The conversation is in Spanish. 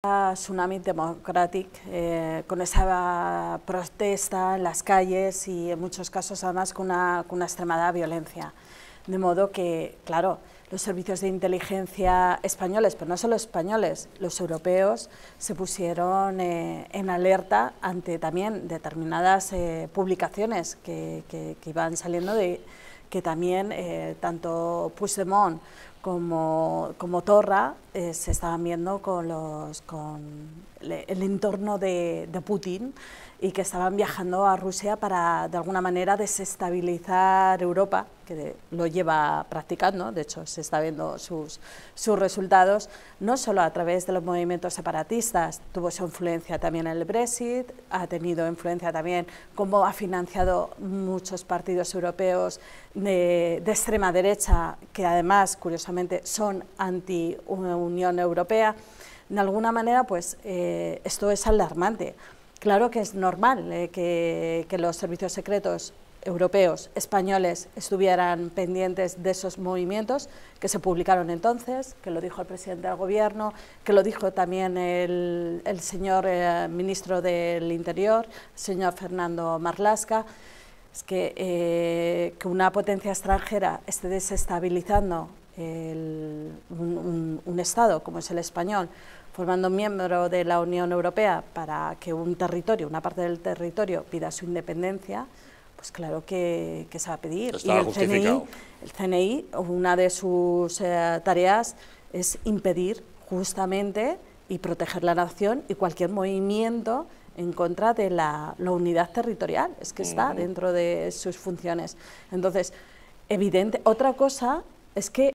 Tsunami democrático, eh, con esa protesta en las calles y en muchos casos además con una, extremada violencia. De modo que, claro, los servicios de inteligencia españoles, pero no solo españoles, los europeos se pusieron eh, en alerta ante también determinadas eh, publicaciones que, iban saliendo de, que también eh, tanto Puigdemont como, como Torra eh, se estaban viendo con, los, con el entorno de, Putin y que estaban viajando a Rusia para, de alguna manera, desestabilizar Europa, que lo lleva practicando, de hecho se está viendo sus, sus resultados, no solo a través de los movimientos separatistas, tuvo su influencia también en el Brexit, ha tenido influencia también como ha financiado muchos partidos europeos de extrema derecha, que además, curiosamente, son anti-Unión Europea, de alguna manera, pues eh, esto es alarmante. Claro que es normal eh, que, los servicios secretos europeos, españoles, estuvieran pendientes de esos movimientos que se publicaron entonces, que lo dijo el presidente del gobierno, que lo dijo también el, señor eh, ministro del Interior, señor Fernando Marlasca. Es que, que una potencia extranjera esté desestabilizando un, Estado como es el español, formando miembro de la Unión Europea para que un territorio, una parte del territorio, pida su independencia, pues claro que, se va a pedir. y el CNI, el una de sus eh, tareas es impedir justamente y proteger la nación y cualquier movimiento en contra de la, unidad territorial, es que está dentro de sus funciones. Entonces, evidente, otra cosa es que